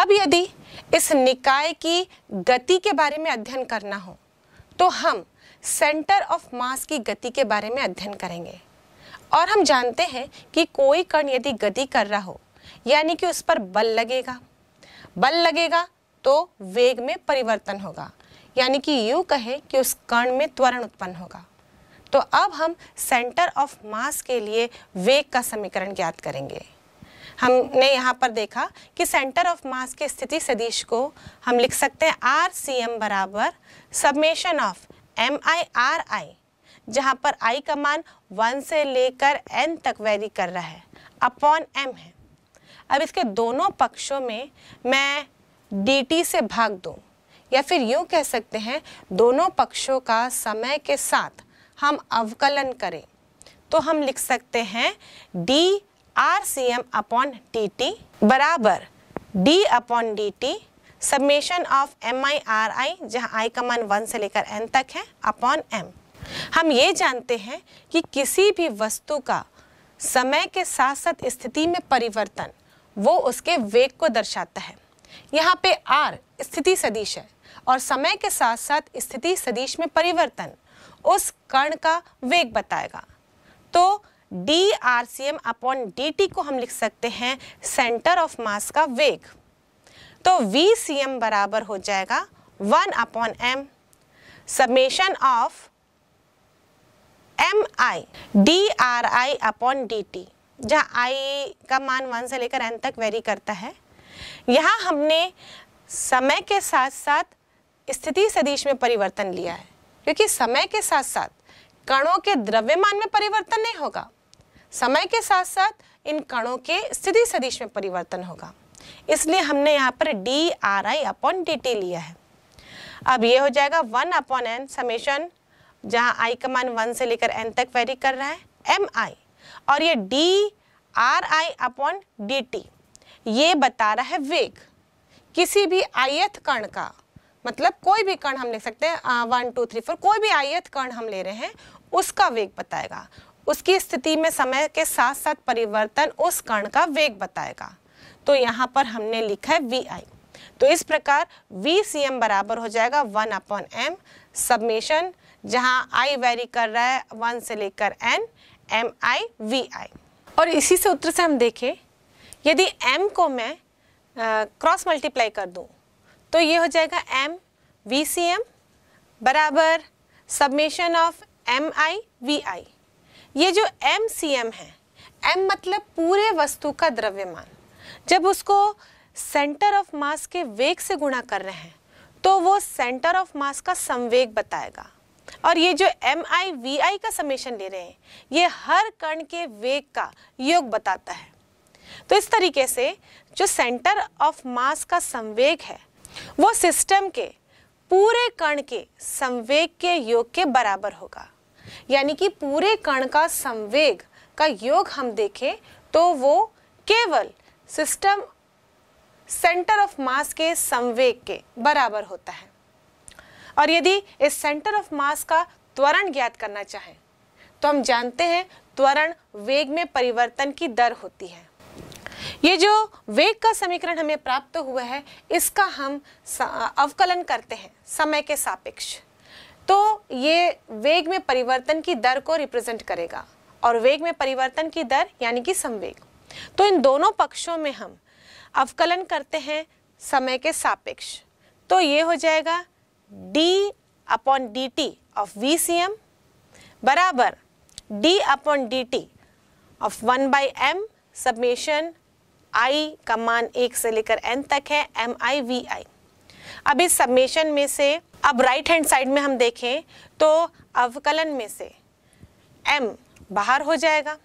अब यदि इस निकाय की गति के बारे में अध्ययन करना हो तो हम सेंटर ऑफ मास की गति के बारे में अध्ययन करेंगे और हम जानते हैं कि कोई कण यदि गति कर रहा हो यानी कि उस पर बल लगेगा बल लगेगा तो वेग में परिवर्तन होगा यानी कि यू कहे कि उस कण में त्वरण उत्पन्न होगा तो अब हम सेंटर ऑफ मास के लिए वेग का समीकरण ज्ञात करेंगे हमने यहाँ पर देखा कि सेंटर ऑफ मास के स्थिति सदिश को हम लिख सकते हैं आर सी एम बराबर summation of M I R I जहाँ पर आई का मान वन से लेकर एन तक वेरी कर रहा है अपॉन एम है अब इसके दोनों पक्षों में मैं डी टी से भाग दूँ या फिर यूँ कह सकते हैं दोनों पक्षों का समय के साथ हम अवकलन करें तो हम लिख सकते हैं D R C M upon T T बराबर D upon D T summation of M I R I जहाँ आई का मान वन से लेकर एन तक है अपॉन एम हम ये जानते हैं कि किसी भी वस्तु का समय के साथ साथ स्थिति में परिवर्तन वो उसके वेग को दर्शाता है यहाँ पे आर स्थिति सदिश है और समय के साथ साथ स्थिति सदिश में परिवर्तन उस कण का वेग बताएगा तो D R C M upon D T को हम लिख सकते हैं सेंटर ऑफ मास का वेग तो वी सी एम बराबर हो जाएगा one upon M summation of M I D R I upon D T जहाँ आई का मान वन से लेकर एन तक वेरी करता है यहाँ हमने समय के साथ साथ स्थिति सदिश में परिवर्तन लिया है क्योंकि समय के साथ साथ कणों के द्रव्यमान में परिवर्तन नहीं होगा समय के साथ साथ इन कणों के स्थिति सदिश में परिवर्तन होगा इसलिए हमने यहाँ पर D R I upon D T लिया है अब ये हो जाएगा वन अपॉन एन समेशन जहाँ आई का मान वन से लेकर एन तक वेरी कर रहा है एम आई और ये D R I upon D T ये बता रहा है वेग किसी भी आयत कण का मतलब कोई भी कण हम ले सकते हैं वन टू थ्री फोर कोई भी आयत कण हम ले रहे हैं उसका वेग बताएगा उसकी स्थिति में समय के साथ साथ परिवर्तन उस कण का वेग बताएगा तो यहाँ पर हमने लिखा है वी आई तो इस प्रकार वी सी एम बराबर हो जाएगा वन अपॉन एम सबमिशन जहाँ आई वेरी कर रहा है वन से लेकर N M I V I और इसी से उत्तर से हम देखें यदि एम को मैं क्रॉस मल्टीप्लाई कर दूँ तो ये हो जाएगा एम वी सी एम बराबर submission of M I V I ये जो एम सी एम है एम मतलब पूरे वस्तु का द्रव्यमान जब उसको सेंटर ऑफ मास के वेग से गुणा कर रहे हैं तो वो सेंटर ऑफ मास का संवेग बताएगा और ये जो एम आई वी आई का समेशन ले रहे हैं ये हर कण के वेग का योग बताता है तो इस तरीके से जो सेंटर ऑफ मास का संवेग है वो सिस्टम के पूरे कण के संवेग के योग के बराबर होगा यानी कि पूरे कण का संवेग का योग हम देखें तो वो केवल सिस्टम सेंटर ऑफ मास के संवेग के बराबर होता है और यदि इस सेंटर ऑफ मास का त्वरण ज्ञात करना चाहें तो हम जानते हैं त्वरण वेग में परिवर्तन की दर होती है ये जो वेग का समीकरण हमें प्राप्त हुआ है इसका हम अवकलन करते हैं समय के सापेक्ष तो ये वेग में परिवर्तन की दर को रिप्रेजेंट करेगा और वेग में परिवर्तन की दर यानी कि संवेग तो इन दोनों पक्षों में हम अवकलन करते हैं समय के सापेक्ष तो ये हो जाएगा d upon D T of V C M बराबर D upon D T of one by M summation I का मान एक से लेकर एन तक है एम आई वी आई अब इस सबमेशन में से अब राइट हैंड साइड में हम देखें तो अवकलन में से m बाहर हो जाएगा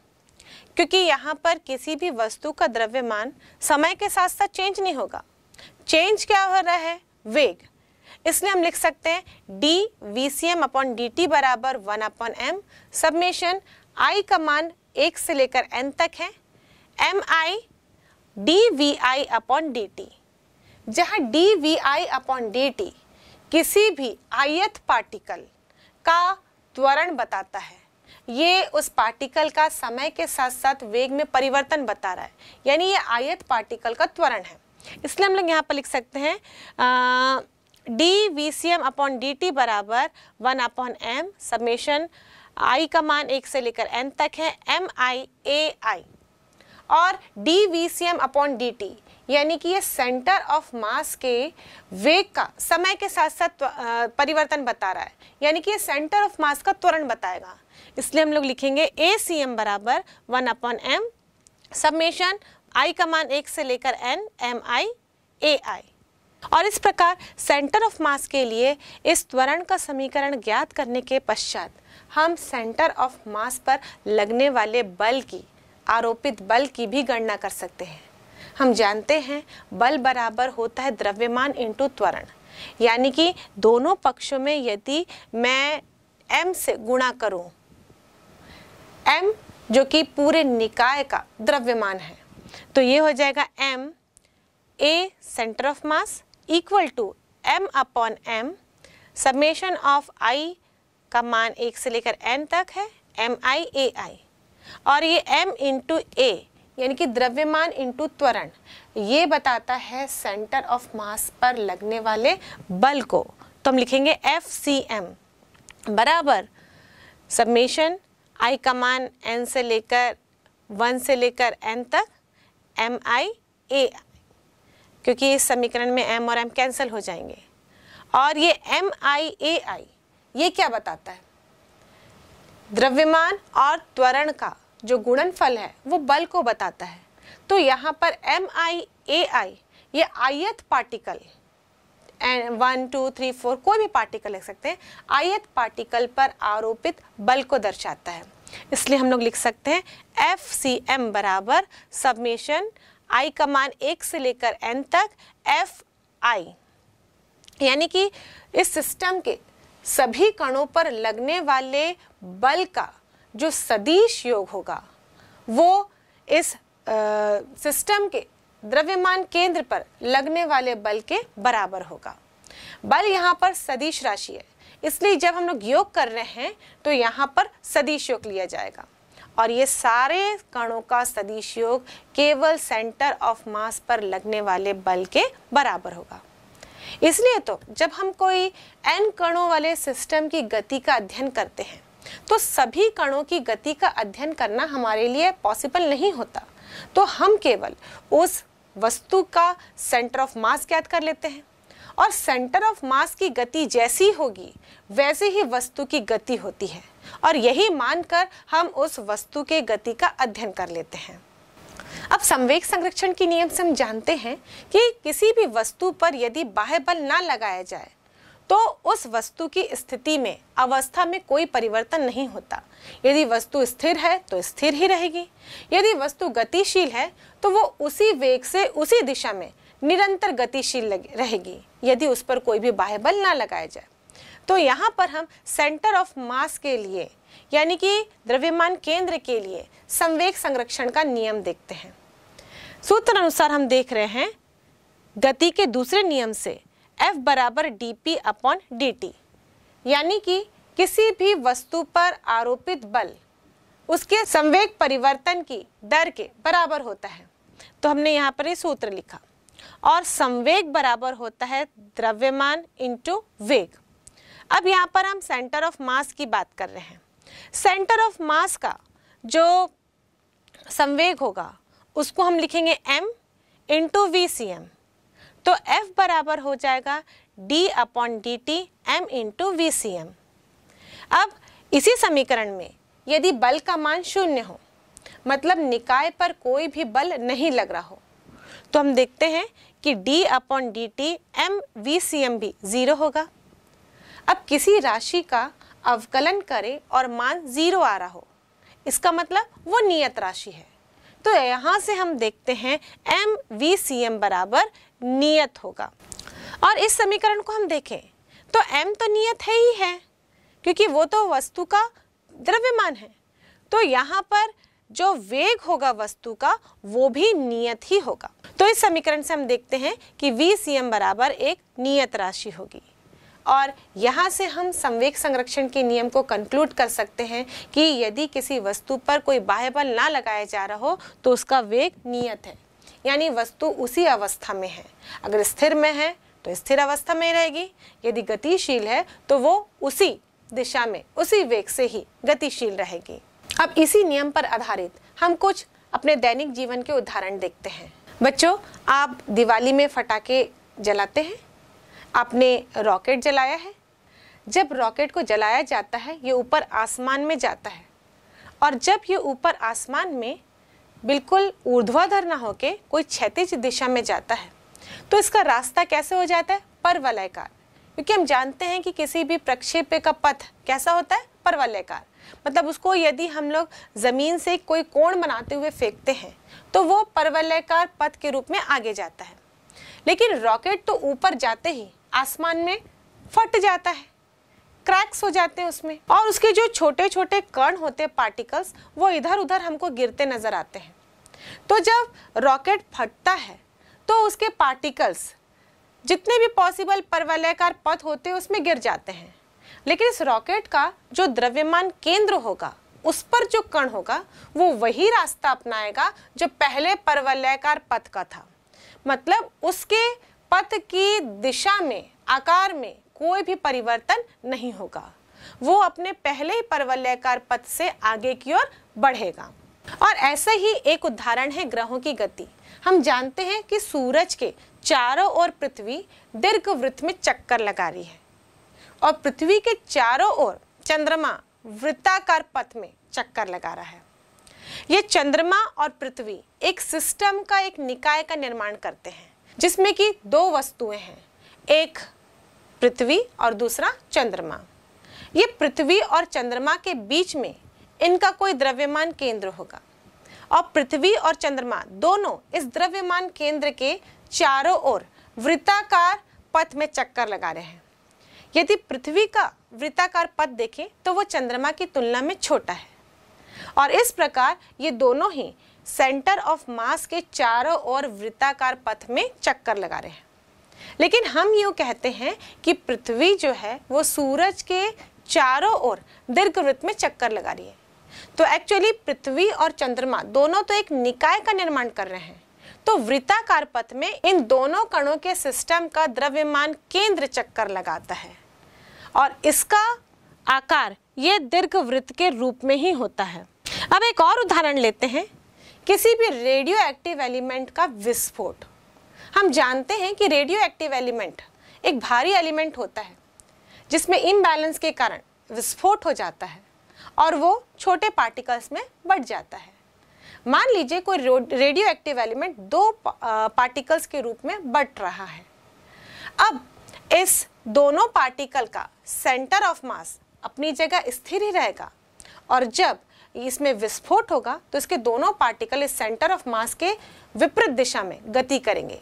क्योंकि यहाँ पर किसी भी वस्तु का द्रव्यमान समय के साथ साथ चेंज नहीं होगा चेंज क्या हो रहा है वेग इसलिए हम लिख सकते हैं D V C M upon D T बराबर one upon M summation I का मान एक से लेकर एन तक है M I D V I upon D T जहाँ D V I upon D T किसी भी आयत पार्टिकल का त्वरण बताता है ये उस पार्टिकल का समय के साथ साथ वेग में परिवर्तन बता रहा है यानी ये आयत पार्टिकल का त्वरण है इसलिए हम लोग यहाँ पर लिख सकते हैं D V C M upon D T बराबर one upon M summation I का मान एक से लेकर एन तक है एम आई ए आई और D V C M upon D T यानी कि ये सेंटर ऑफ मास के वेग का समय के साथ साथ परिवर्तन बता रहा है यानी कि ये सेंटर ऑफ मास का त्वरण बताएगा इसलिए हम लोग लिखेंगे ए सी एम बराबर one upon M summation I का मान एक से लेकर N M I A I और इस प्रकार सेंटर ऑफ मास के लिए इस त्वरण का समीकरण ज्ञात करने के पश्चात हम सेंटर ऑफ मास पर लगने वाले बल की आरोपित बल की भी गणना कर सकते हैं हम जानते हैं बल बराबर होता है द्रव्यमान इंटू त्वरण यानी कि दोनों पक्षों में यदि मैं m से गुणा करूं m जो कि पूरे निकाय का द्रव्यमान है तो ये हो जाएगा m a centre of mass equal to m upon M summation of i का मान एक से लेकर n तक है एम आई ए आई और ये m इंटू ए यानी कि द्रव्यमान इंटू त्वरण ये बताता है सेंटर ऑफ मास पर लगने वाले बल को तो हम लिखेंगे एफ सी एम बराबर सबमिशन आई कमान एन से लेकर वन से लेकर एन तक एम आई ए क्योंकि इस समीकरण में एम और एम कैंसिल हो जाएंगे और ये एम आई ए आई ये क्या बताता है द्रव्यमान और त्वरण का जो गुणनफल है वो बल को बताता है तो यहाँ पर एम आई ए आई ये आयत particle and one two three four कोई भी पार्टिकल लिख सकते हैं आयत पार्टिकल पर आरोपित बल को दर्शाता है इसलिए हम लोग लिख सकते हैं एफ सी एम बराबर सबमेशन आई का मान एक से लेकर एन तक एफ आई यानी कि इस सिस्टम के सभी कणों पर लगने वाले बल का जो सदीश योग होगा वो इस सिस्टम के द्रव्यमान केंद्र पर लगने वाले बल के बराबर होगा बल यहाँ पर सदीश राशि है इसलिए जब हम लोग योग कर रहे हैं तो यहाँ पर सदीश योग लिया जाएगा और ये सारे कणों का सदीश योग केवल सेंटर ऑफ मास पर लगने वाले बल के बराबर होगा इसलिए तो जब हम कोई एन कणों वाले सिस्टम की गति का अध्ययन करते हैं तो सभी कणों की गति का अध्ययन करना हमारे लिए पॉसिबल नहीं होता तो हम केवल उस वस्तु का सेंटर ऑफ मास ज्ञात कर लेते हैं और सेंटर ऑफ मास की गति जैसी होगी वैसे ही वस्तु की गति होती है और यही मानकर हम उस वस्तु के गति का अध्ययन कर लेते हैं अब संवेग संरक्षण की नियम से हम जानते हैं कि किसी भी वस्तु पर यदि बाह्य बल ना लगाया जाए तो उस वस्तु की स्थिति में अवस्था में कोई परिवर्तन नहीं होता यदि वस्तु स्थिर है तो स्थिर ही रहेगी यदि वस्तु गतिशील है तो वो उसी वेग से उसी दिशा में निरंतर गतिशील रहेगी यदि उस पर कोई भी बाह्य बल ना लगाया जाए तो यहाँ पर हम सेंटर ऑफ मास के लिए यानी कि द्रव्यमान केंद्र के लिए संवेग संरक्षण का नियम देखते हैं सूत्र अनुसार हम देख रहे हैं गति के दूसरे नियम से एफ बराबर D P upon D T यानी कि किसी भी वस्तु पर आरोपित बल उसके संवेग परिवर्तन की दर के बराबर होता है तो हमने यहाँ पर ये सूत्र लिखा और संवेग बराबर होता है द्रव्यमान इंटू वेग अब यहाँ पर हम सेंटर ऑफ मास की बात कर रहे हैं सेंटर ऑफ मास का जो संवेग होगा उसको हम लिखेंगे m into V C M तो F बराबर हो जाएगा d upon D T M into V C M अब इसी समीकरण में यदि बल का मान शून्य हो मतलब निकाय पर कोई भी बल नहीं लग रहा हो तो हम देखते हैं कि d upon D T M V C M भी ज़ीरो होगा अब किसी राशि का अवकलन करें और मान ज़ीरो आ रहा हो इसका मतलब वो नियत राशि है तो यहाँ से हम देखते हैं एम वी सी एम बराबर नियत होगा और इस समीकरण को हम देखें तो m तो नियत है ही है क्योंकि वो तो वस्तु का द्रव्यमान है तो यहाँ पर जो वेग होगा वस्तु का वो भी नियत ही होगा तो इस समीकरण से हम देखते हैं कि वी सी एम बराबर एक नियत राशि होगी और यहाँ से हम संवेग संरक्षण के नियम को कंक्लूड कर सकते हैं कि यदि किसी वस्तु पर कोई बाह्य बल ना लगाया जा रहा हो तो उसका वेग नियत है यानी वस्तु उसी अवस्था में है अगर स्थिर में है तो स्थिर अवस्था में रहेगी यदि गतिशील है तो वो उसी दिशा में उसी वेग से ही गतिशील रहेगी अब इसी नियम पर आधारित हम कुछ अपने दैनिक जीवन के उदाहरण देखते हैं बच्चों आप दिवाली में फटाके जलाते हैं आपने रॉकेट जलाया है जब रॉकेट को जलाया जाता है ये ऊपर आसमान में जाता है और जब ये ऊपर आसमान में बिल्कुल ऊर्ध्वाधर ना होके कोई क्षतिज दिशा में जाता है तो इसका रास्ता कैसे हो जाता है परवलयकार क्योंकि हम जानते हैं कि किसी भी प्रक्षेप्य का पथ कैसा होता है परवलयकार मतलब उसको यदि हम लोग ज़मीन से कोई कोण बनाते हुए फेंकते हैं तो वो परवलयकार पथ के रूप में आगे जाता है लेकिन रॉकेट तो ऊपर जाते ही आसमान में फट जाता है क्रैक्स हो जाते हैं उसमें और उसके जो छोटे छोटे कण होते हैं पार्टिकल्स वो इधर उधर हमको गिरते नज़र आते हैं तो जब रॉकेट फटता है तो उसके पार्टिकल्स जितने भी पॉसिबल परवलयकार पथ होते हैं उसमें गिर जाते हैं लेकिन इस रॉकेट का जो द्रव्यमान केंद्र होगा उस पर जो कण होगा वो वही रास्ता अपनाएगा जो पहले परवलयकार पथ का था मतलब उसके पथ की दिशा में आकार में कोई भी परिवर्तन नहीं होगा वो अपने पहले ही परवलयकार पथ से आगे की ओर बढ़ेगा और ऐसा ही एक उदाहरण है ग्रहों की गति हम जानते हैं कि सूरज के चारों ओर पृथ्वी दीर्घ वृत्त में चक्कर लगा रही है और पृथ्वी के चारों ओर चंद्रमा वृत्ताकार पथ में चक्कर लगा रहा है ये चंद्रमा और पृथ्वी एक सिस्टम का एक निकाय का निर्माण करते हैं जिसमें कि दो वस्तुएं हैं एक पृथ्वी और दूसरा चंद्रमा ये पृथ्वी और चंद्रमा के बीच में इनका कोई द्रव्यमान केंद्र होगा और पृथ्वी और चंद्रमा दोनों इस द्रव्यमान केंद्र के चारों ओर वृत्ताकार पथ में चक्कर लगा रहे हैं यदि पृथ्वी का वृत्ताकार पथ देखें तो वो चंद्रमा की तुलना में छोटा है और इस प्रकार ये दोनों ही सेंटर ऑफ मास के चारों ओर वृत्ताकार पथ में चक्कर लगा रहे हैं लेकिन हम यूँ कहते हैं कि पृथ्वी जो है वो सूरज के चारों ओर दीर्घ वृत्त में चक्कर लगा रही है तो एक्चुअली पृथ्वी और चंद्रमा दोनों तो एक निकाय का निर्माण कर रहे हैं तो वृत्ताकार पथ में इन दोनों कणों के सिस्टम का द्रव्यमान केंद्र चक्कर लगाता है और इसका आकार ये दीर्घ वृत्त के रूप में ही होता है अब एक और उदाहरण लेते हैं किसी भी रेडियो एक्टिव एलिमेंट का विस्फोट हम जानते हैं कि रेडियो एक्टिव एलिमेंट एक भारी एलिमेंट होता है जिसमें इम्बैलेंस के कारण विस्फोट हो जाता है और वो छोटे पार्टिकल्स में बढ़ जाता है मान लीजिए कोई रेडियो एक्टिव एलिमेंट दो पार्टिकल्स के रूप में बट रहा है अब इस दोनों पार्टिकल का सेंटर ऑफ मास अपनी जगह स्थिर ही रहेगा और जब इसमें विस्फोट होगा तो इसके दोनों पार्टिकल इस सेंटर ऑफ मास के विपरीत दिशा में गति करेंगे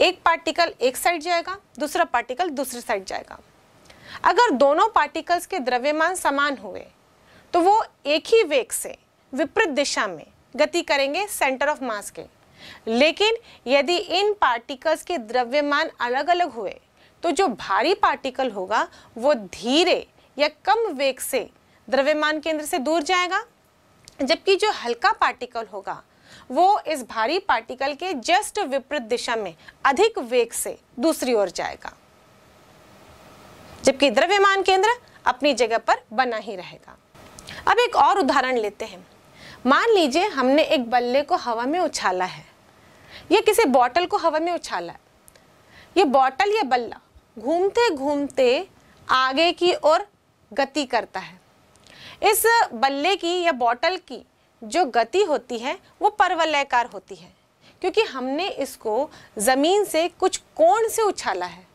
एक पार्टिकल एक साइड जाएगा दूसरा पार्टिकल दूसरी साइड जाएगा अगर दोनों पार्टिकल्स के द्रव्यमान समान हुए तो वो एक ही वेग से विपरीत दिशा में गति करेंगे सेंटर ऑफ मास के लेकिन यदि इन पार्टिकल्स के द्रव्यमान अलग अलग हुए तो जो भारी पार्टिकल होगा वो धीरे या कम वेग से द्रव्यमान केंद्र से दूर जाएगा जबकि जो हल्का पार्टिकल होगा वो इस भारी पार्टिकल के जस्ट विपरीत दिशा में अधिक वेग से दूसरी ओर जाएगा जबकि द्रव्यमान केंद्र अपनी जगह पर बना ही रहेगा अब एक और उदाहरण लेते हैं मान लीजिए हमने एक बल्ले को हवा में उछाला है या किसी बॉटल को हवा में उछाला है ये बॉटल या बल्ला घूमते घूमते आगे की ओर गति करता है इस बल्ले की या बॉटल की जो गति होती है वो परवलयकार होती है क्योंकि हमने इसको ज़मीन से कुछ कोण से उछाला है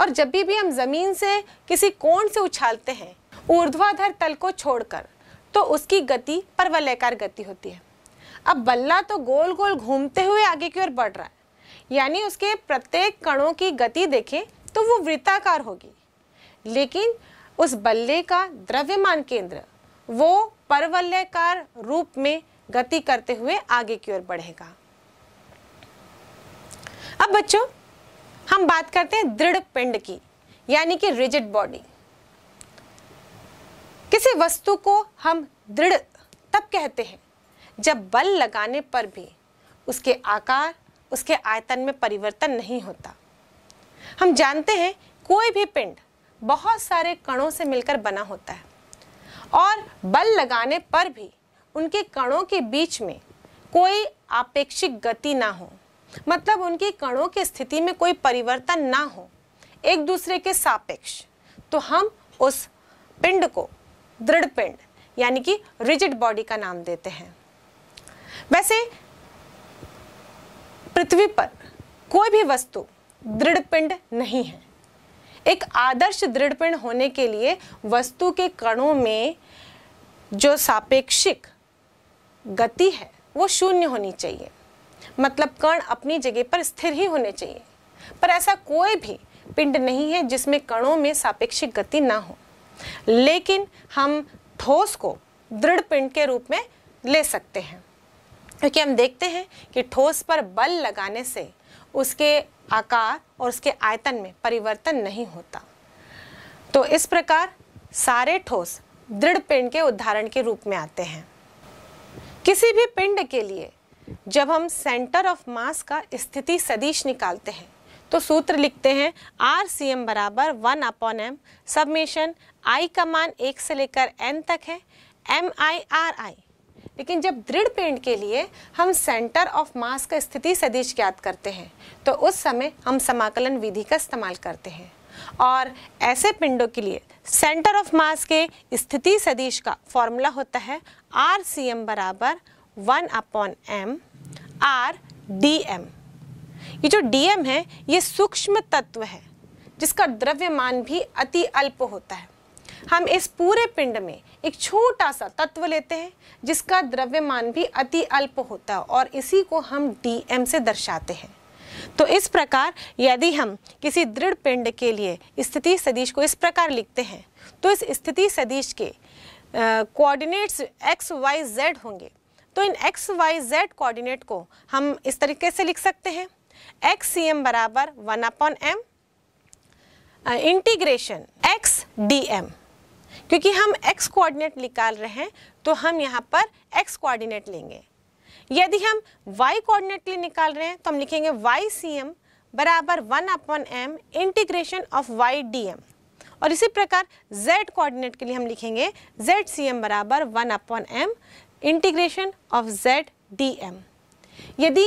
और जब भी भी हम ज़मीन से किसी कोण से उछालते हैं ऊर्ध्वाधर तल को छोड़कर तो उसकी गति परवलयकार गति होती है अब बल्ला तो गोल गोल घूमते हुए आगे की ओर बढ़ रहा है यानी उसके प्रत्येक कणों की गति देखें तो वो वृत्ताकार होगी लेकिन उस बल्ले का द्रव्यमान केंद्र वो परवलयकार रूप में गति करते हुए आगे की ओर बढ़ेगा अब बच्चों हम बात करते हैं दृढ़ पिंड की यानी कि रिजिड बॉडी किसी वस्तु को हम दृढ़ तब कहते हैं जब बल लगाने पर भी उसके आकार उसके आयतन में परिवर्तन नहीं होता हम जानते हैं कोई भी पिंड बहुत सारे कणों से मिलकर बना होता है और बल लगाने पर भी उनके कणों के बीच में कोई आपेक्षिक गति ना हो मतलब उनकी कणों की स्थिति में कोई परिवर्तन ना हो एक दूसरे के सापेक्ष तो हम उस पिंड को दृढ़ पिंड यानी कि रिजिड बॉडी का नाम देते हैं वैसे पृथ्वी पर कोई भी वस्तु दृढ़ पिंड नहीं है एक आदर्श दृढ़पिंड होने के लिए वस्तु के कणों में जो सापेक्षिक गति है वो शून्य होनी चाहिए मतलब कण अपनी जगह पर स्थिर ही होने चाहिए पर ऐसा कोई भी पिंड नहीं है जिसमें कणों में सापेक्षिक गति ना हो लेकिन हम ठोस को दृढ़ पिंड के रूप में ले सकते हैं क्योंकि हम देखते हैं कि ठोस पर बल लगाने से उसके आकार और उसके आयतन में परिवर्तन नहीं होता तो इस प्रकार सारे ठोस दृढ़ पिंड के उदाहरण के रूप में आते हैं किसी भी पिंड के लिए जब हम सेंटर ऑफ मास का स्थिति सदिश निकालते हैं तो सूत्र लिखते हैं आर सी एम बराबर one upon M summation I का मान एक से लेकर एन तक है एम आई आर आई लेकिन जब दृढ़ पेंट के लिए हम सेंटर ऑफ मास का स्थिति सदिश ज्ञात करते हैं तो उस समय हम समाकलन विधि का इस्तेमाल करते हैं और ऐसे पिंडों के लिए सेंटर ऑफ मास के स्थिति सदिश का फॉर्मूला होता है आर सी एम बराबर one upon M R D M ये जो डी एम है ये सूक्ष्म तत्व है जिसका द्रव्यमान भी अति अल्प होता है हम इस पूरे पिंड में एक छोटा सा तत्व लेते हैं जिसका द्रव्यमान भी अति अल्प होता है और इसी को हम डी एम से दर्शाते हैं तो इस प्रकार यदि हम किसी दृढ़ पिंड के लिए स्थिति सदिश को इस प्रकार लिखते हैं तो इस स्थिति सदिश के कोऑर्डिनेट्स एक्स वाई जेड होंगे तो इन एक्स वाई जेड कोऑर्डिनेट को हम इस तरीके से लिख सकते हैं एक्स सी एम बराबर one upon M integration X D M क्योंकि हम एक्स कोऑर्डिनेट निकाल रहे हैं तो हम यहाँ पर एक्स कोऑर्डिनेट लेंगे यदि हम वाई कोऑर्डिनेट के लिए निकाल रहे हैं तो हम लिखेंगे वाई सी एम बराबर one upon M integration of Y D M और इसी प्रकार z कोऑर्डिनेट के लिए हम लिखेंगे जेड सी एम बराबर one upon M integration of z D M यदि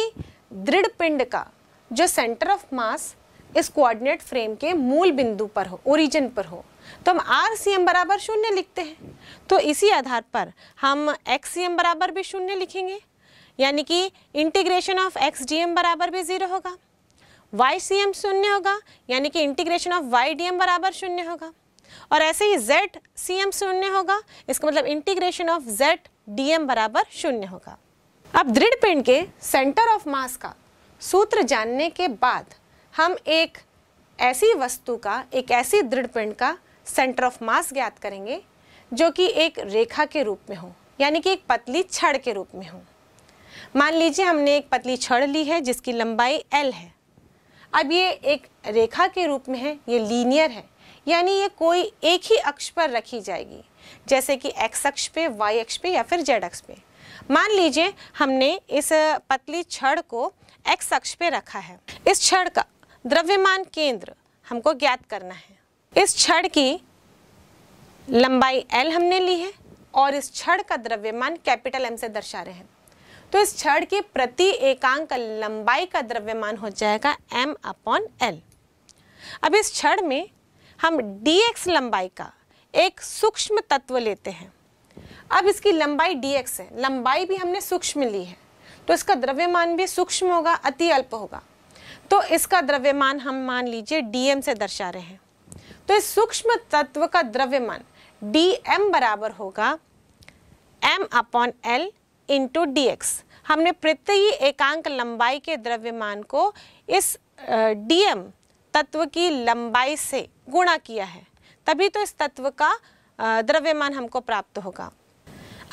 दृढ़ पिंड का जो सेंटर ऑफ मास इस कोऑर्डिनेट फ्रेम के मूल बिंदु पर हो ओरिजिन पर हो तो हम आर सी एम बराबर शून्य लिखते हैं तो इसी आधार पर हम एक्स सी एम बराबर भी शून्य लिखेंगे यानी कि integration of X D M बराबर भी ज़ीरो होगा वाई सी एम शून्य होगा यानी कि integration of Y D M बराबर शून्य होगा और ऐसे ही जेड सी एम शून्य होगा इसका मतलब integration of Z D M बराबर शून्य होगा अब दृढ़ पिंड के सेंटर ऑफ मास का सूत्र जानने के बाद हम एक ऐसी वस्तु का एक ऐसी दृढ़ पिंड का सेंटर ऑफ मास ज्ञात करेंगे जो कि एक रेखा के रूप में हो यानी कि एक पतली छड़ के रूप में हो मान लीजिए हमने एक पतली छड़ ली है जिसकी लंबाई एल है अब ये एक रेखा के रूप में है ये लीनियर है यानी ये कोई एक ही अक्ष पर रखी जाएगी जैसे कि एक्स अक्ष पे वाई अक्ष पे या फिर जेड अक्ष पे मान लीजिए हमने इस पतली छड़ को एक्स अक्ष पे रखा है इस छड़ का द्रव्यमान केंद्र हमको ज्ञात करना है इस छड़ की लंबाई एल हमने ली है और इस छड़ का द्रव्यमान कैपिटल एम से दर्शा रहे हैं तो इस छड़ की प्रति एकांक लंबाई का द्रव्यमान हो जाएगा m अपॉन एल अब इस छड़ में हम dx लंबाई का एक सूक्ष्म तत्व लेते हैं अब इसकी लंबाई dx है लंबाई भी हमने सूक्ष्म ली है तो इसका द्रव्यमान भी सूक्ष्म होगा अति अल्प होगा तो इसका द्रव्यमान हम मान लीजिए dm से दर्शा रहे हैं तो इस सूक्ष्म तत्व का द्रव्यमान डी एम बराबर होगा M upon L into D X हमने प्रत्ययी एकांक लंबाई के द्रव्यमान को इस डी एम तत्व की लंबाई से गुणा किया है तभी तो इस तत्व का द्रव्यमान हमको प्राप्त होगा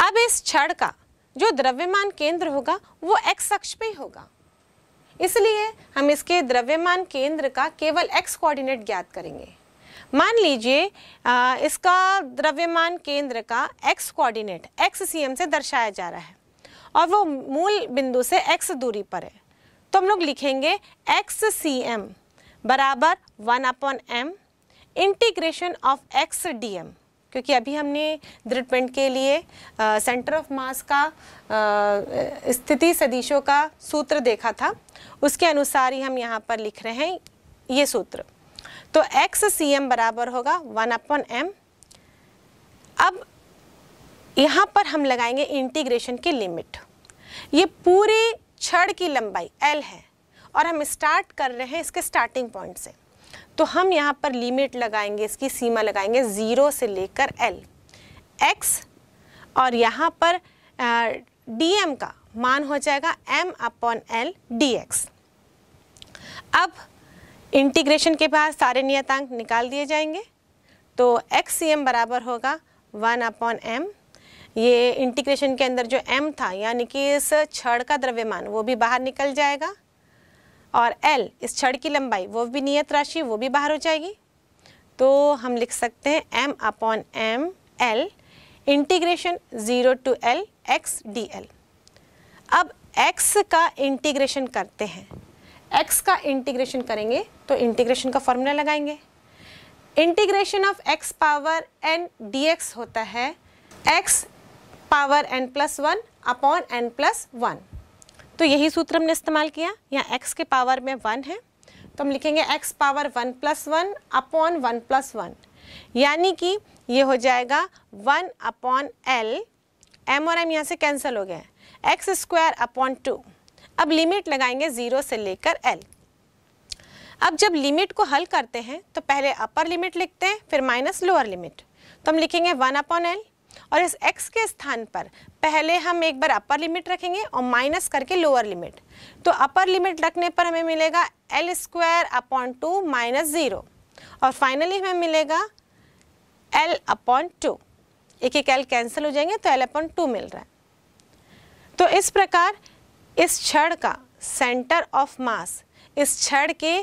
अब इस छड़ का जो द्रव्यमान केंद्र होगा वो एक्स अक्ष पे ही होगा इसलिए हम इसके द्रव्यमान केंद्र का केवल एक्स कोऑर्डिनेट ज्ञात करेंगे मान लीजिए इसका द्रव्यमान केंद्र का एक्स कोऑर्डिनेट एक्स सी से दर्शाया जा रहा है और वो मूल बिंदु से एक्स दूरी पर है तो हम लोग लिखेंगे एक्स सी एम बराबर one upon M integration of X D M क्योंकि अभी हमने दृढ़पिंड के लिए सेंटर ऑफ मास का आ, स्थिति सदिशों का सूत्र देखा था उसके अनुसार ही हम यहाँ पर लिख रहे हैं ये सूत्र तो एक्स सी एम बराबर होगा वन अपॉन एम अब यहाँ पर हम लगाएंगे इंटीग्रेशन की लिमिट ये पूरी छड़ की लंबाई एल है और हम स्टार्ट कर रहे हैं इसके स्टार्टिंग पॉइंट से तो हम यहाँ पर लिमिट लगाएंगे इसकी सीमा लगाएंगे ज़ीरो से लेकर एल एक्स और यहाँ पर डी एम का मान हो जाएगा M upon L D X अब इंटीग्रेशन के बाद सारे नियतांक निकाल दिए जाएंगे तो एक्स सी एम बराबर होगा वन अपॉन एम ये इंटीग्रेशन के अंदर जो m था यानी कि इस छड़ का द्रव्यमान वो भी बाहर निकल जाएगा और l इस छड़ की लंबाई वो भी नियत राशि वो भी बाहर हो जाएगी तो हम लिख सकते हैं m upon M L integration zero to L X D L अब x का इंटीग्रेशन करते हैं x का इंटीग्रेशन करेंगे तो इंटीग्रेशन का फॉर्मूला लगाएंगे integration of x power n dx होता है x power n plus one upon N plus one तो यही सूत्र हमने इस्तेमाल किया यहाँ x के पावर में वन है तो हम लिखेंगे x power one plus one upon one plus one यानी कि ये हो जाएगा वन अपॉन एल एम और एम यहाँ से कैंसिल हो गया है एक्स स्क्वायर अपॉन टू अब लिमिट लगाएंगे ज़ीरो से लेकर एल अब जब लिमिट को हल करते हैं तो पहले अपर लिमिट लिखते हैं फिर माइनस लोअर लिमिट तो हम लिखेंगे वन अपॉन एल और इस x के स्थान पर पहले हम एक बार अपर लिमिट रखेंगे और माइनस करके लोअर लिमिट तो अपर लिमिट रखने पर हमें मिलेगा L square upon two minus zero और फाइनली हमें मिलेगा एल अपॉन टू एक एक एल कैंसिल हो जाएंगे तो एल अपॉन टू मिल रहा है तो इस प्रकार इस छड़ का सेंटर ऑफ मास इस छड़ के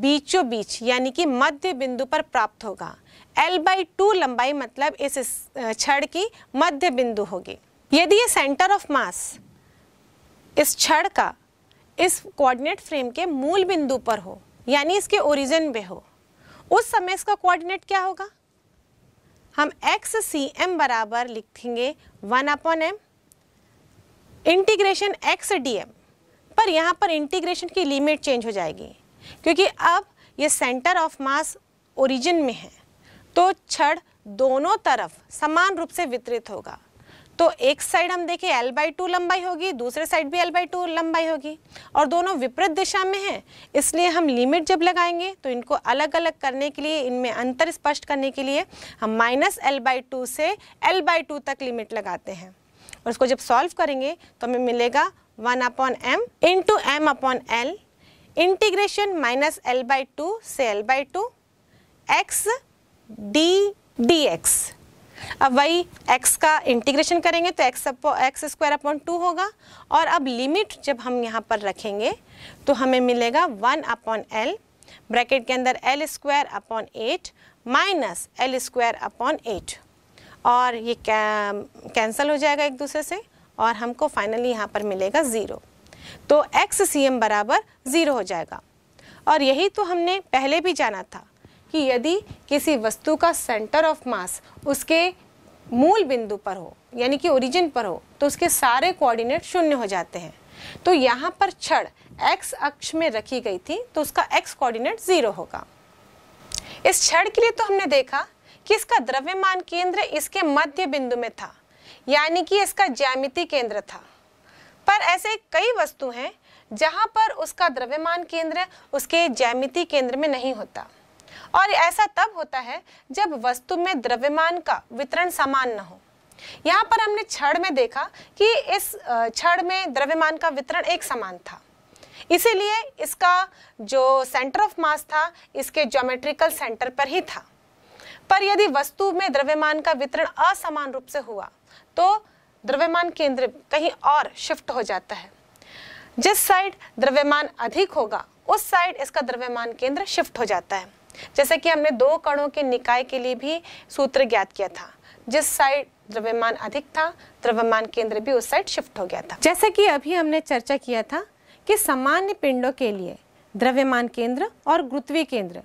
बीचों बीच यानी कि मध्य बिंदु पर प्राप्त होगा एल बाई टू लंबाई मतलब इस छड़ की मध्य बिंदु होगी यदि ये सेंटर ऑफ मास इस छड़ का इस कोऑर्डिनेट फ्रेम के मूल बिंदु पर हो यानी इसके ओरिजिन पे हो उस समय इसका कोऑर्डिनेट क्या होगा हम एक्स सी एम बराबर लिखेंगे one upon M integration X DM पर यहाँ पर इंटीग्रेशन की लिमिट चेंज हो जाएगी क्योंकि अब ये सेंटर ऑफ मास ओरिजिन में है तो छड़ दोनों तरफ समान रूप से वितरित होगा तो एक साइड हम देखें एल बाई टू लंबाई होगी दूसरे साइड भी एल बाई टू लंबाई होगी और दोनों विपरीत दिशा में हैं इसलिए हम लिमिट जब लगाएंगे तो इनको अलग अलग करने के लिए इनमें अंतर स्पष्ट करने के लिए हम माइनस एल बाई टू से एल बाई टू तक लिमिट लगाते हैं और इसको जब सॉल्व करेंगे तो हमें मिलेगा one upon M into M upon L integration minus L by two से L by two X D D X अब वही x का इंटीग्रेशन करेंगे तो x X square upon two होगा और अब लिमिट जब हम यहाँ पर रखेंगे तो हमें मिलेगा वन अपॉन एल ब्रैकेट के अंदर L square upon eight minus L square upon eight और ये कैंसिल हो जाएगा एक दूसरे से और हमको फाइनली यहाँ पर मिलेगा ज़ीरो तो एक्स सी एम बराबर ज़ीरो हो जाएगा और यही तो हमने पहले भी जाना था कि यदि किसी वस्तु का सेंटर ऑफ मास उसके मूल बिंदु पर हो यानी कि ओरिजिन पर हो तो उसके सारे कोऑर्डिनेट शून्य हो जाते हैं तो यहाँ पर छड़ एक्स अक्ष में रखी गई थी तो उसका एक्स कोऑर्डिनेट ज़ीरो होगा इस छड़ के लिए तो हमने देखा किसका द्रव्यमान केंद्र इसके मध्य बिंदु में था यानी कि इसका ज्यामिति केंद्र था पर ऐसे कई वस्तु हैं जहाँ पर उसका द्रव्यमान केंद्र उसके ज्यामिति केंद्र में नहीं होता और ऐसा तब होता है जब वस्तु में द्रव्यमान का वितरण समान न हो यहाँ पर हमने क्षण में देखा कि इस क्षण में द्रव्यमान का वितरण एक समान था इसीलिए इसका जो सेंटर ऑफ मास था इसके ज्योमेट्रिकल सेंटर पर ही था पर यदि वस्तु में द्रव्यमान का वितरण असमान रूप से हुआ तो द्रव्यमान केंद्र कहीं और शिफ्ट हो जाता है जिस साइड द्रव्यमान अधिक होगा उस साइड इसका द्रव्यमान केंद्र शिफ्ट हो जाता है जैसे कि हमने दो कणों के निकाय के लिए भी सूत्र ज्ञात किया था जिस साइड द्रव्यमान अधिक था द्रव्यमान केंद्र भी उस साइड शिफ्ट हो गया था जैसे कि अभी हमने चर्चा किया था कि सामान्य पिंडों के लिए द्रव्यमान केंद्र और गुरुत्वीय केंद्र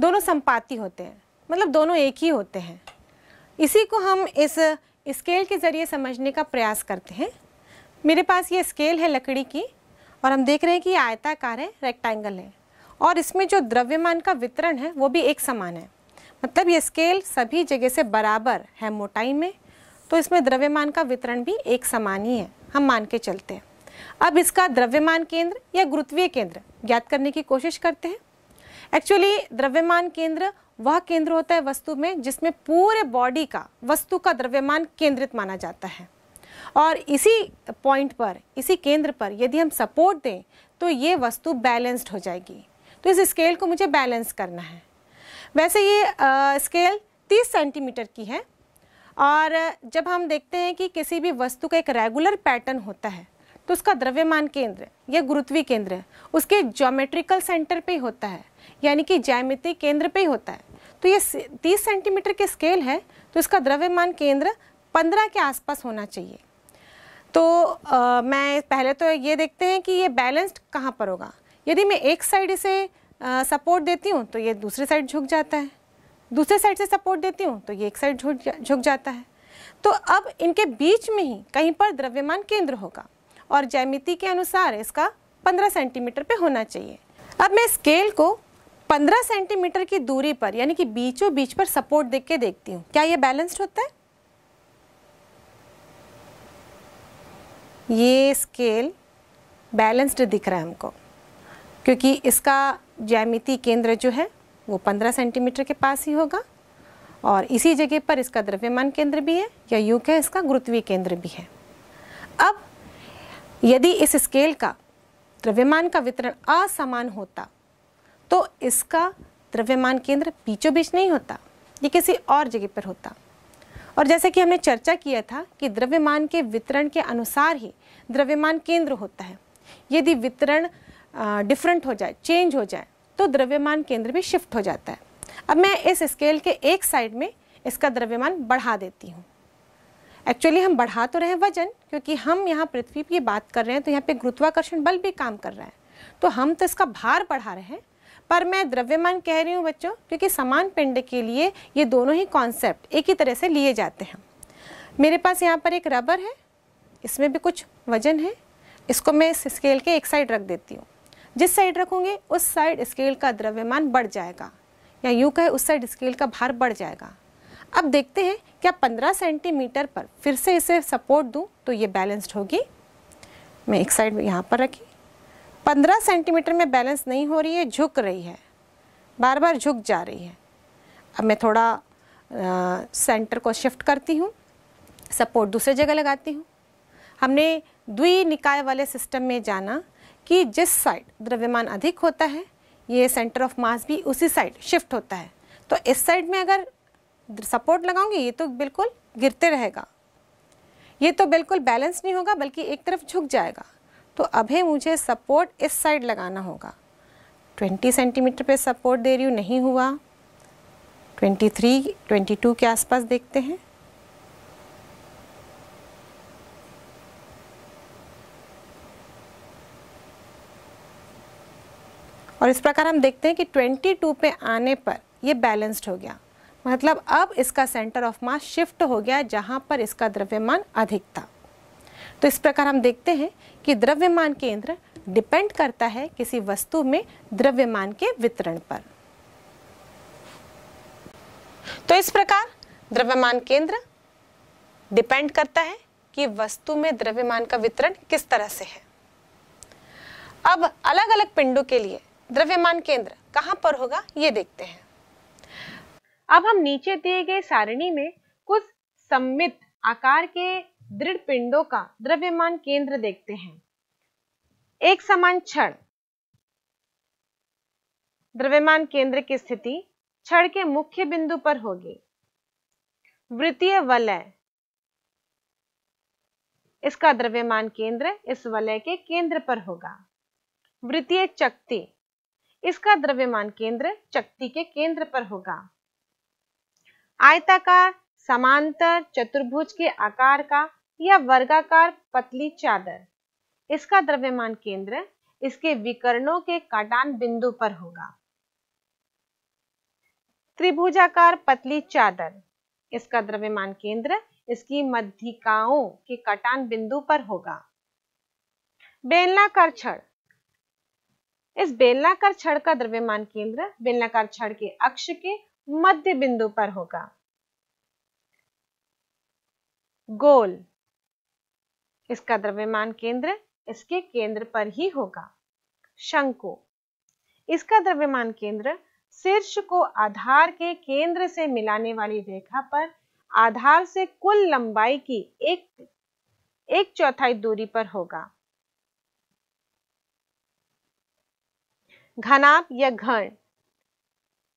दोनों संपाति होते हैं मतलब दोनों एक ही होते हैं इसी को हम इस स्केल के ज़रिए समझने का प्रयास करते हैं मेरे पास ये स्केल है लकड़ी की और हम देख रहे हैं कि ये आयताकार है रेक्टेंगल है और इसमें जो द्रव्यमान का वितरण है वो भी एक समान है मतलब ये स्केल सभी जगह से बराबर है मोटाई में तो इसमें द्रव्यमान का वितरण भी एक समान ही है हम मान के चलते हैं अब इसका द्रव्यमान केंद्र या गुरुत्वीय केंद्र ज्ञात करने की कोशिश करते हैं एक्चुअली द्रव्यमान केंद्र वह केंद्र होता है वस्तु में जिसमें पूरे बॉडी का वस्तु का द्रव्यमान केंद्रित माना जाता है और इसी पॉइंट पर इसी केंद्र पर यदि हम सपोर्ट दें तो ये वस्तु बैलेंस्ड हो जाएगी तो इस स्केल को मुझे बैलेंस करना है वैसे ये आ, स्केल 30 सेंटीमीटर की है और जब हम देखते हैं कि किसी भी वस्तु का एक रेगुलर पैटर्न होता है तो उसका द्रव्यमान केंद्र या गुरुत्वी केंद्र उसके ज्योमेट्रिकल सेंटर पे ही होता है यानी कि ज्यामिति केंद्र पे ही होता है तो ये 30 सेंटीमीटर के स्केल है तो इसका द्रव्यमान केंद्र 15 के आसपास होना चाहिए तो आ, मैं पहले तो ये देखते हैं कि ये बैलेंस्ड कहाँ पर होगा यदि मैं एक साइड इसे सपोर्ट देती हूँ तो ये दूसरी साइड झुक जाता है दूसरे साइड से सपोर्ट देती हूँ तो ये एक साइड झुक झुक जाता है तो अब इनके बीच में ही कहीं पर द्रव्यमान केंद्र होगा और जैमिति के अनुसार इसका 15 सेंटीमीटर पे होना चाहिए अब मैं स्केल को पंद्रह सेंटीमीटर की दूरी पर यानी कि बीचों बीच पर सपोर्ट देख के देखती हूँ क्या ये बैलेंस्ड होता है ये स्केल बैलेंस्ड दिख रहा है हमको क्योंकि इसका ज्यामिति केंद्र जो है वो पंद्रह सेंटीमीटर के पास ही होगा और इसी जगह पर इसका द्रव्यमान केंद्र भी है या यूँ कहें इसका गुरुत्वीय केंद्र भी है अब यदि इस स्केल का द्रव्यमान का वितरण असमान होता तो इसका द्रव्यमान केंद्र बीचों बीच नहीं होता ये किसी और जगह पर होता और जैसे कि हमने चर्चा किया था कि द्रव्यमान के वितरण के अनुसार ही द्रव्यमान केंद्र होता है यदि वितरण डिफरेंट हो जाए चेंज हो जाए तो द्रव्यमान केंद्र भी शिफ्ट हो जाता है अब मैं इस स्केल के एक साइड में इसका द्रव्यमान बढ़ा देती हूँ एक्चुअली हम बढ़ा तो रहे हैं वजन क्योंकि हम यहाँ पृथ्वी की बात कर रहे हैं तो यहाँ पे गुरुत्वाकर्षण बल भी काम कर रहा है तो हम तो इसका भार बढ़ा रहे हैं पर मैं द्रव्यमान कह रही हूँ बच्चों क्योंकि समान पिंड के लिए ये दोनों ही कॉन्सेप्ट एक ही तरह से लिए जाते हैं मेरे पास यहाँ पर एक रबर है इसमें भी कुछ वजन है इसको मैं इस स्केल के एक साइड रख देती हूँ जिस साइड रखूँगी उस साइड स्केल का द्रव्यमान बढ़ जाएगा या यूँ कहे उस साइड स्केल का भार बढ़ जाएगा अब देखते हैं क्या 15 सेंटीमीटर पर फिर से इसे सपोर्ट दूँ तो ये बैलेंस्ड होगी मैं एक साइड यहाँ पर रखी पंद्रह सेंटीमीटर में बैलेंस नहीं हो रही है झुक रही है बार बार झुक जा रही है अब मैं थोड़ा आ, सेंटर को शिफ्ट करती हूँ सपोर्ट दूसरे जगह लगाती हूँ हमने द्वि निकाय वाले सिस्टम में जाना कि जिस साइड द्रव्यमान अधिक होता है ये सेंटर ऑफ मास भी उसी साइड शिफ्ट होता है तो इस साइड में अगर सपोर्ट लगाऊंगी ये तो बिल्कुल गिरते रहेगा ये तो बिल्कुल बैलेंस नहीं होगा बल्कि एक तरफ झुक जाएगा तो अभी मुझे सपोर्ट इस साइड लगाना होगा 20 सेंटीमीटर पे सपोर्ट दे रही हूँ नहीं हुआ 23, 22 के आसपास देखते हैं और इस प्रकार हम देखते हैं कि 22 पे आने पर ये बैलेंस्ड हो गया मतलब अब इसका सेंटर ऑफ मास शिफ्ट हो गया जहाँ पर इसका द्रव्यमान अधिक था तो इस प्रकार हम देखते हैं कि द्रव्यमान केंद्र डिपेंड करता है किसी वस्तु में द्रव्यमान के वितरण पर तो इस प्रकार द्रव्यमान केंद्र डिपेंड करता है कि वस्तु में द्रव्यमान का वितरण किस तरह से है अब अलग अलग पिंडों के लिए द्रव्यमान केंद्र कहां पर होगा ये देखते हैं अब हम नीचे दिए गए सारणी में कुछ सम्मित आकार के दृढ़ पिंडों का द्रव्यमान केंद्र देखते हैं एक समान क्षण द्रव्यमान केंद्र की स्थिति क्षण के मुख्य बिंदु पर होगी वृत्तीय वलय इसका द्रव्यमान केंद्र इस वलय के केंद्र पर होगा वृत्तीय चक्ति इसका द्रव्यमान केंद्र चक्ति के केंद्र पर होगा आयताकार समांतर चतुर्भुज के आकार का या वर्गाकार पतली चादर इसका द्रव्यमान केंद्र इसके विकर्णों के काटान बिंदु पर होगा त्रिभुजाकार पतली चादर इसका द्रव्यमान केंद्र इसकी मध्यिकाओं के कटान बिंदु पर होगा बेलनाकार छड़ इस बेलनाकार छड़ का द्रव्यमान केंद्र बेलनाकार छड़ के अक्ष के मध्य बिंदु पर होगा गोल इसका द्रव्यमान केंद्र इसके केंद्र पर ही होगा शंकु इसका द्रव्यमान केंद्र शीर्ष को आधार के केंद्र से मिलाने वाली रेखा पर आधार से कुल लंबाई की एक एक चौथाई दूरी पर होगा घनाप या घन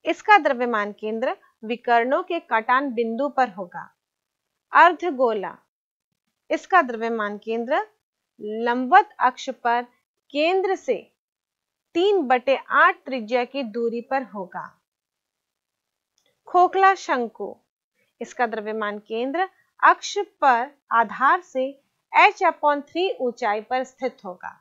इसका द्रव्यमान केंद्र विकर्णों के कटान बिंदु पर होगा अर्धगोला इसका द्रव्यमान केंद्र लंबवत अक्ष पर केंद्र से तीन बटे आठ त्रिज्या की दूरी पर होगा खोखला शंकु इसका द्रव्यमान केंद्र अक्ष पर आधार से h अपॉन थ्री ऊंचाई पर स्थित होगा